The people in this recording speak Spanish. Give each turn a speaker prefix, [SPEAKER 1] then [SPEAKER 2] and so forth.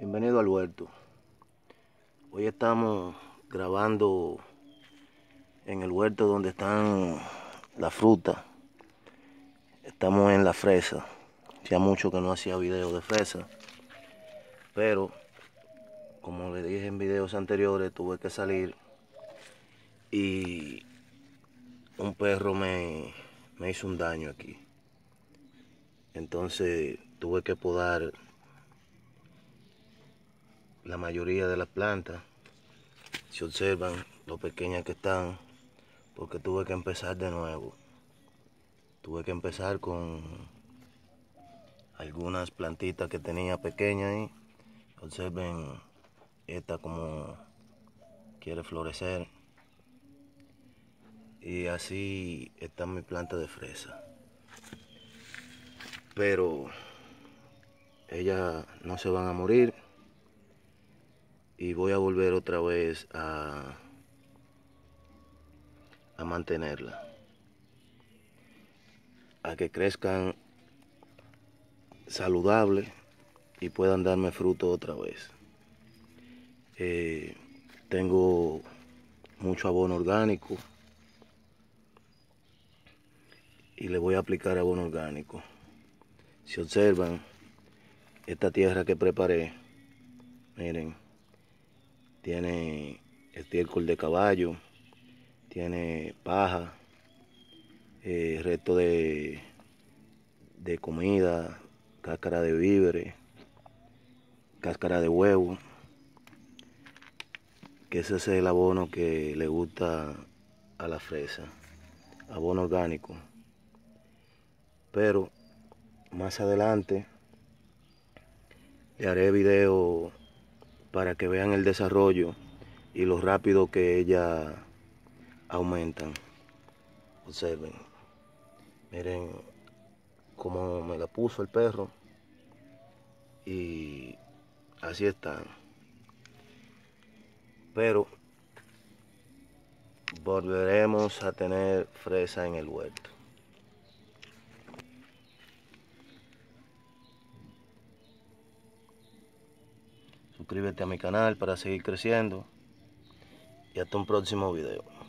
[SPEAKER 1] Bienvenido al huerto. Hoy estamos grabando en el huerto donde están las frutas. Estamos en la fresa. Hacía mucho que no hacía video de fresa. Pero, como le dije en videos anteriores, tuve que salir. Y un perro me, me hizo un daño aquí. Entonces tuve que podar la mayoría de las plantas. Si observan lo pequeñas que están, porque tuve que empezar de nuevo. Tuve que empezar con algunas plantitas que tenía pequeñas ahí. Observen esta como quiere florecer. Y así está mi planta de fresa. Pero ellas no se van a morir y voy a volver otra vez a, a mantenerla. A que crezcan saludable y puedan darme fruto otra vez. Eh, tengo mucho abono orgánico y le voy a aplicar abono orgánico. Si observan, esta tierra que preparé, miren, tiene estiércol de caballo, tiene paja, eh, resto de, comida, cáscara de víveres, cáscara de huevo, que ese es el abono que le gusta a la fresa, abono orgánico. Pero más adelante le haré video para que vean el desarrollo y lo rápido que ella aumentan. Observen, miren cómo me la puso el perro y así está. Pero volveremos a tener fresa en el huerto. Suscríbete a mi canal para seguir creciendo. Y hasta un próximo video.